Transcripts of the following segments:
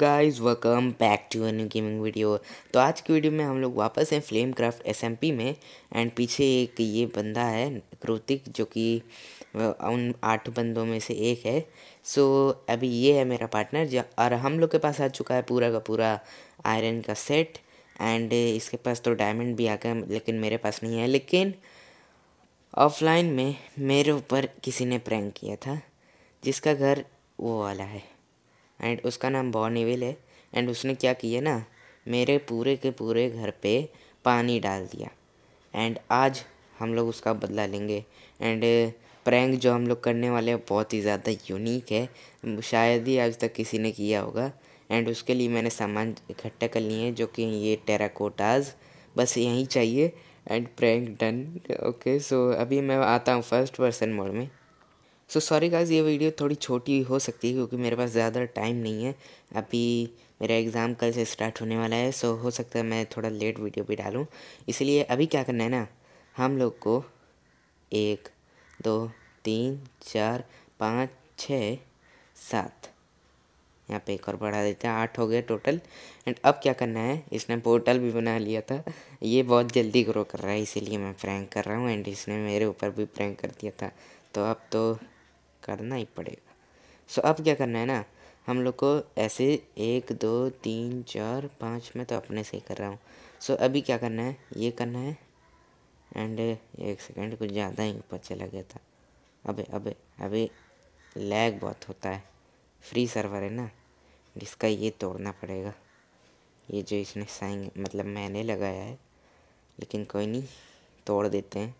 Guys welcome back to a new gaming video तो आज की वीडियो में हम लोग वापस हैं फ्लेम क्राफ्ट एस में एंड पीछे एक ये बंदा है क्रोतिक जो कि उन आठ बंदों में से एक है सो so, अभी ये है मेरा पार्टनर जो और हम लोग के पास आ चुका है पूरा का पूरा आयरन का सेट एंड इसके पास तो डायमंड भी आ गया लेकिन मेरे पास नहीं है लेकिन ऑफलाइन में मेरे ऊपर किसी ने प्रैंक किया था जिसका घर वो वाला है एंड उसका नाम बॉनीविल है एंड उसने क्या किया ना मेरे पूरे के पूरे घर पे पानी डाल दिया एंड आज हम लोग उसका बदला लेंगे एंड प्रैंक जो हम लोग करने वाले हैं बहुत ही ज़्यादा यूनिक है शायद ही आज तक किसी ने किया होगा एंड उसके लिए मैंने सामान इकट्ठा कर लिए हैं जो कि ये टेराकोटाज बस यहीं चाहिए and prank done okay so अभी मैं आता हूँ फर्स्ट पर्सन मोड में सो सॉरी गाइज ये वीडियो थोड़ी छोटी हो सकती है क्योंकि मेरे पास ज़्यादा टाइम नहीं है अभी मेरा एग्ज़ाम कल से स्टार्ट होने वाला है सो हो सकता है मैं थोड़ा लेट वीडियो भी डालूँ इसलिए अभी क्या करना है ना हम लोग को एक दो तीन चार पाँच छ सात यहाँ पे एक और बढ़ा देते हैं आठ हो गए टोटल एंड अब क्या करना है इसने पोर्टल भी बना लिया था ये बहुत जल्दी ग्रो कर रहा है इसीलिए मैं प्रैंक कर रहा हूँ एंड इसने मेरे ऊपर भी प्रैंक कर दिया था तो अब तो करना ही पड़ेगा सो अब क्या करना है ना हम लोग को ऐसे एक दो तीन चार पाँच में तो अपने से ही कर रहा हूँ सो अभी क्या करना है ये करना है एंड एक सेकंड कुछ ज़्यादा ही ऊपर चला गया था अबे अबे अबे लैग बहुत होता है फ्री सर्वर है ना जिसका ये तोड़ना पड़ेगा ये जो इसने साइन मतलब मैंने लगाया है लेकिन कोई नहीं तोड़ देते हैं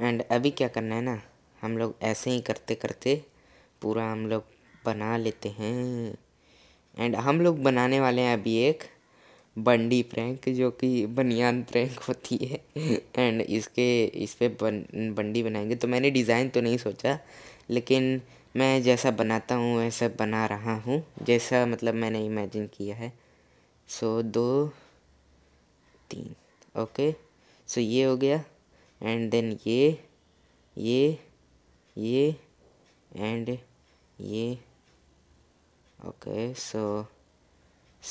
एंड अभी क्या करना है ना हम लोग ऐसे ही करते करते पूरा हम लोग बना लेते हैं एंड हम लोग बनाने वाले हैं अभी एक बंडी प्रैंक जो कि बनियान प्रैंक होती है एंड इसके इस पर बन बंडी बनाएंगे तो मैंने डिज़ाइन तो नहीं सोचा लेकिन मैं जैसा बनाता हूँ वैसा बना रहा हूँ जैसा मतलब मैंने इमेजिन किया है सो so, दो तीन ओके सो ये हो गया एंड देन ये ये ये एंड ये ओके सो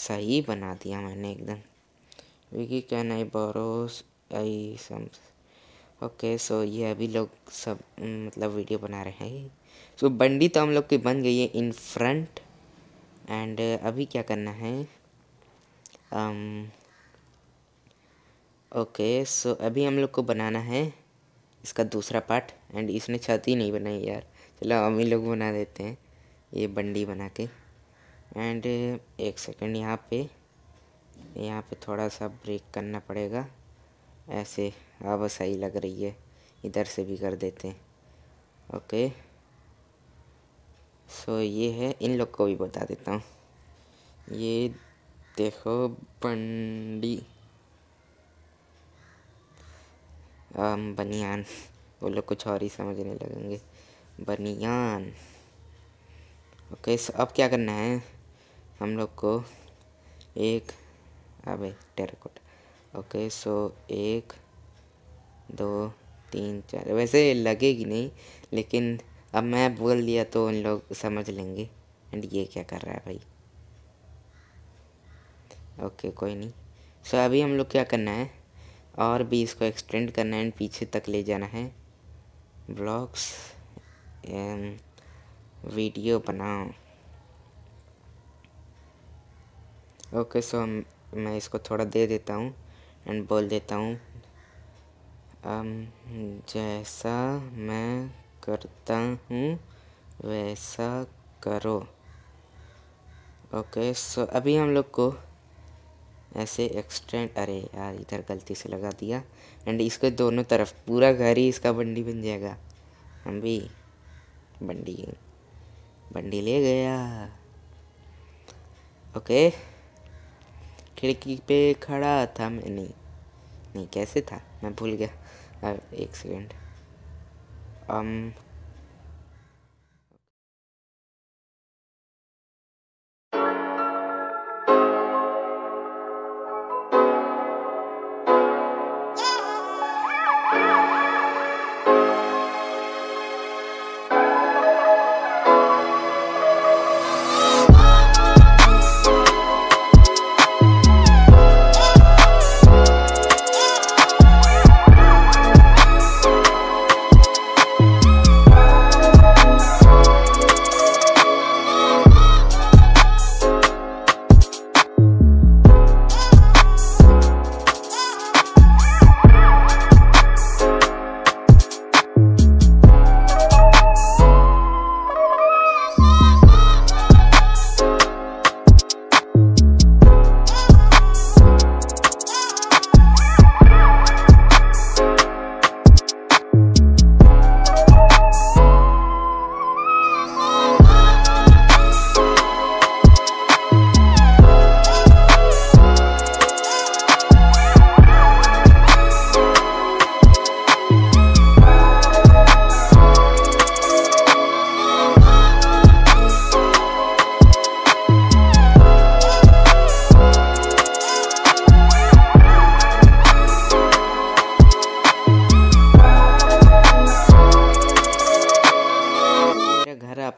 सही बना दिया मैंने एकदम विकी can I borrows I some okay so ये अभी लोग सब मतलब वीडियो बना रहे हैं सो so, बंडी तो हम लोग की बन गई है इन फ्रंट एंड अभी क्या करना है okay um, so okay, so अभी हम लोग को बनाना है इसका दूसरा पार्ट एंड इसने छत ही नहीं बनाई यार चलो हम ही लोग बना देते हैं ये बंडी बना के एंड एक सेकंड यहाँ पे यहाँ पे थोड़ा सा ब्रेक करना पड़ेगा ऐसे अब सही लग रही है इधर से भी कर देते हैं ओके सो ये है इन लोग को भी बता देता हूँ ये देखो बंडी बनियान वो लोग कुछ और ही समझने लगेंगे बनियान ओके सो अब क्या करना है हम लोग को एक अबे टेराकोट ओके सो एक दो तीन चार वैसे लगेगी नहीं लेकिन अब मैं बोल दिया तो उन लोग समझ लेंगे एंड ये क्या कर रहा है भाई ओके कोई नहीं सो अभी हम लोग क्या करना है और भी इसको एक्सटेंड करना है एंड पीछे तक ले जाना है ब्लॉग्स वीडियो um, बनाओ ओके सो मैं इसको थोड़ा दे देता हूँ एंड बोल देता हूँ um, जैसा मैं करता हूँ वैसा करो ओके सो अभी हम लोग को ऐसे एक्सटेंड अरे यार इधर गलती से लगा दिया एंड इसके दोनों तरफ पूरा घर ही इसका बंडी बन जाएगा हम भी बंडी बंडी ले गया ओके खिड़की पे खड़ा था मैं नहीं नहीं कैसे था मैं भूल गया अब एक सेकेंड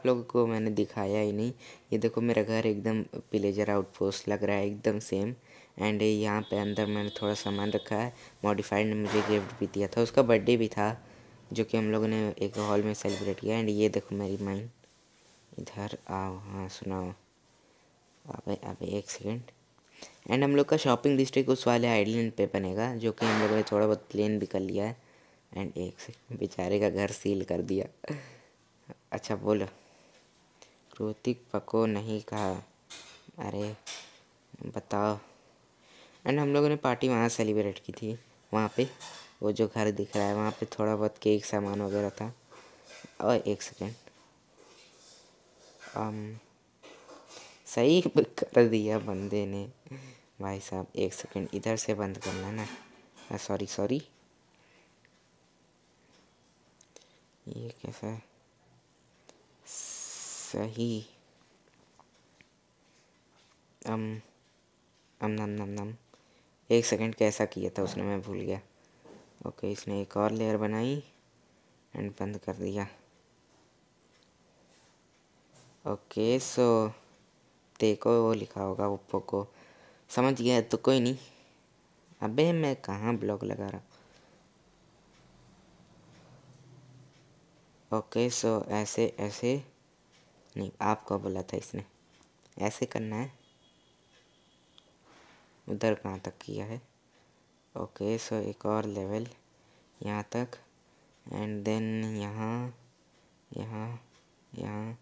लोगों को मैंने दिखाया ही नहीं ये देखो मेरा घर एकदम पिलेजर आउटपोस्ट लग रहा है एकदम सेम एंड यहाँ पे अंदर मैंने थोड़ा सामान रखा है मॉडिफाइड ने मुझे गिफ्ट भी दिया था उसका बर्थडे भी था जो कि हम लोगों ने एक हॉल में सेलिब्रेट किया एंड ये देखो मेरी माइन इधर आओ हाँ सुनाओ आप अभी एक सेकेंड एंड हम लोग का शॉपिंग डिस्ट्रिक्ट उस वाले आइलैंड पे बनेगा जो कि हम लोगों ने थोड़ा बहुत प्लेन भी कर लिया है एंड एक सेकेंड बेचारे का घर सील कर दिया अच्छा बोलो रोटी पको नहीं कहा अरे बताओ एंड हम लोगों ने पार्टी वहाँ सेलिब्रेट की थी वहाँ पे वो जो घर दिख रहा है वहाँ पे थोड़ा बहुत केक सामान वगैरह था और एक सेकेंड सही कर दिया बंदे ने भाई साहब एक सेकेंड इधर से बंद करना ना सॉरी सॉरी ये कैसा है सही अम अम नम नम नम एक सेकंड कैसा किया था उसने मैं भूल गया ओके इसने एक और लेयर बनाई एंड बंद कर दिया ओके सो देखो वो लिखा होगा ओप्पो को समझ गया तो कोई नहीं अबे मैं कहाँ ब्लॉग लगा रहा ओके सो ऐसे ऐसे नहीं आपका बोला था इसने ऐसे करना है उधर कहाँ तक किया है ओके सो एक और लेवल यहाँ तक एंड देन यहाँ यहाँ यहाँ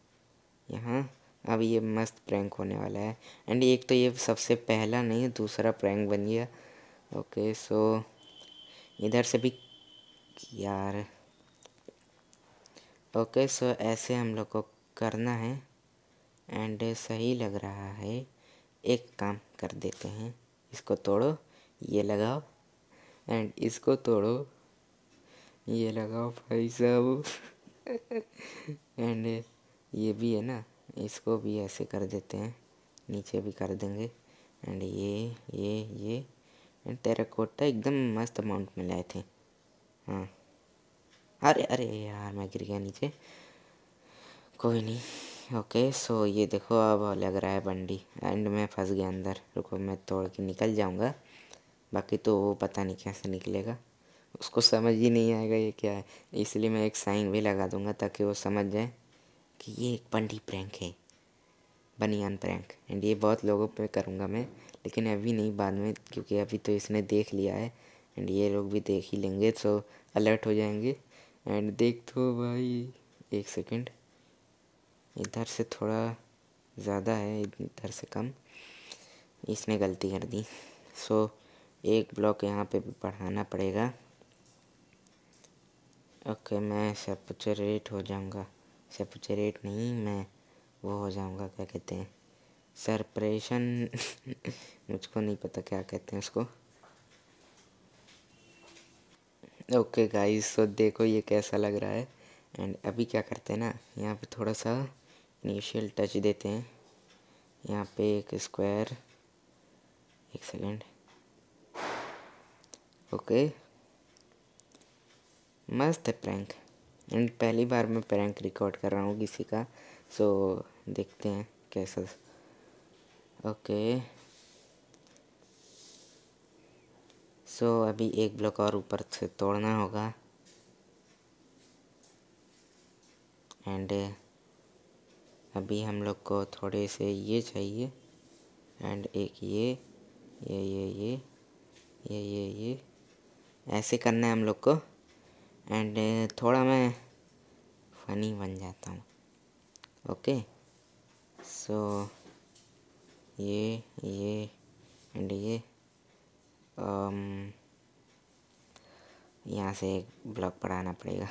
यहाँ अब ये मस्त प्रैंक होने वाला है एंड एक तो ये सबसे पहला नहीं दूसरा प्रैंक बन गया ओके सो इधर से भी यार ओके सो ऐसे हम लोग को करना है एंड सही लग रहा है एक काम कर देते हैं इसको तोड़ो ये लगाओ एंड इसको तोड़ो ये लगाओ भाई साहब एंड ये भी है ना इसको भी ऐसे कर देते हैं नीचे भी कर देंगे एंड ये ये ये एंड तेरा कोटा एकदम मस्त अमाउंट में लाए थे हाँ अरे अरे यार मैं गिर गया नीचे कोई नहीं ओके सो ये देखो अब लग रहा है बंडी एंड मैं फंस गया अंदर रुको मैं तोड़ के निकल जाऊँगा बाकी तो वो पता नहीं कैसे निकलेगा उसको समझ ही नहीं आएगा ये क्या है इसलिए मैं एक साइन भी लगा दूँगा ताकि वो समझ जाए कि ये एक बंडी प्रैंक है बनियान प्रैंक एंड ये बहुत लोगों पे करूँगा मैं लेकिन अभी नहीं बाद में क्योंकि अभी तो इसने देख लिया है एंड ये लोग भी देख ही लेंगे सो अलर्ट हो जाएंगे एंड देख दो तो भाई एक सेकेंड इधर से थोड़ा ज़्यादा है इधर से कम इसने गलती कर दी सो एक ब्लॉक यहाँ पे बढ़ाना पड़ेगा ओके मैं सेपचरेट हो जाऊँगा सेपचरेट नहीं मैं वो हो जाऊँगा क्या कहते हैं सरप्रेशन मुझको नहीं पता क्या कहते हैं उसको ओके गाइस तो देखो ये कैसा लग रहा है एंड अभी क्या करते हैं ना यहाँ पे थोड़ा सा इनिशियल टच देते हैं यहाँ पे एक स्क्वायर एक सेकेंड ओके मस्त है प्रैंक एंड पहली बार मैं प्रैंक रिकॉर्ड कर रहा हूँ किसी का सो देखते हैं कैसा ओके सो अभी एक ब्लॉक और ऊपर से तोड़ना होगा एंड अभी हम लोग को थोड़े से ये चाहिए एंड एक ये ये ये ये ये ये ये ऐसे करना है हम लोग को एंड थोड़ा मैं फनी बन जाता हूँ ओके सो ये ये एंड ये um, यहाँ से एक ब्लॉक पढ़ाना पड़ेगा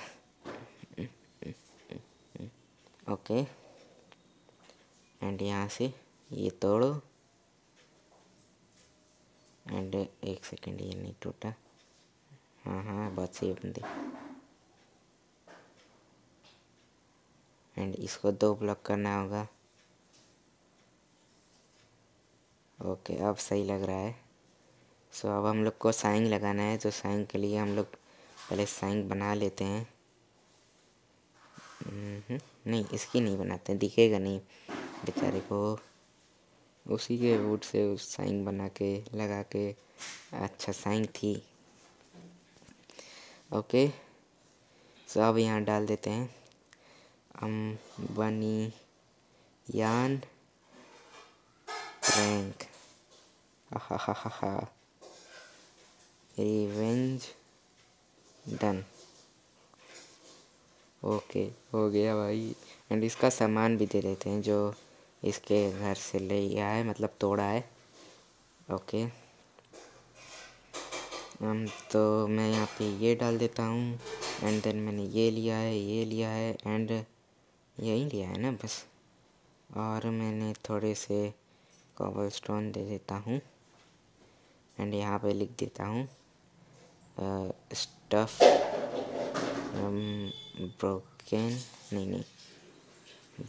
ओके okay. एंड यहाँ से ये तोड़ो एंड एक सेकंड ये नहीं टूटा हाँ हाँ बहुत सही बंदे एंड इसको दो ब्लॉक करना होगा ओके अब सही लग रहा है सो अब हम लोग को साइंग लगाना है तो साइंग के लिए हम लोग पहले साइंग बना लेते हैं नहीं इसकी नहीं बनाते दिखेगा नहीं बेचारे को उसी के वुड से उस साइन बना के लगा के अच्छा साइन थी ओके सो अब यहाँ डाल देते हैं अम बनी यान रैंक रिवेंज डन ओके हो गया भाई एंड इसका सामान भी दे देते हैं जो इसके घर से ले आया है मतलब तोड़ा है ओके हम तो मैं यहाँ पे ये डाल देता हूँ एंड देन मैंने ये लिया है ये लिया है एंड यही लिया है ना बस और मैंने थोड़े से कॉबल स्टोन दे देता हूँ एंड यहाँ पे लिख देता हूँ स्टफ ब्रोकन um, नहीं नहीं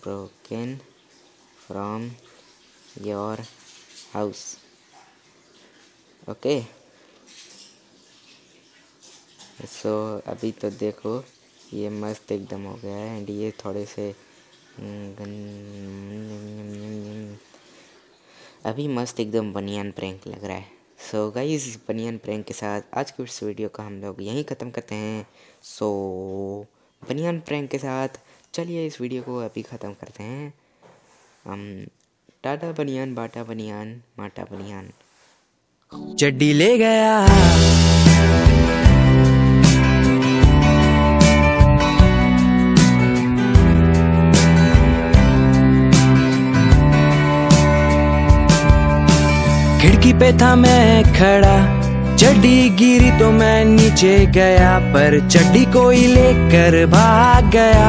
broken from your house okay so अभी तो देखो ये मस्त एकदम हो गया है एंड ये थोड़े से हम्म, अभी मस्त एकदम बनियान प्रैंक लग रहा है सो गाइज बनियान प्रैंक के साथ आज के इस वीडियो को हम लोग यहीं ख़त्म करते हैं सो so, बनियान प्रैंक के साथ चलिए इस वीडियो को अभी ख़त्म करते हैं टाटा बनियान बाटा बनियान माटा बनियान चड्डी ले गया खिड़की पे था मैं खड़ा चड्डी गिरी तो मैं नीचे गया पर चड्डी कोई लेकर भाग गया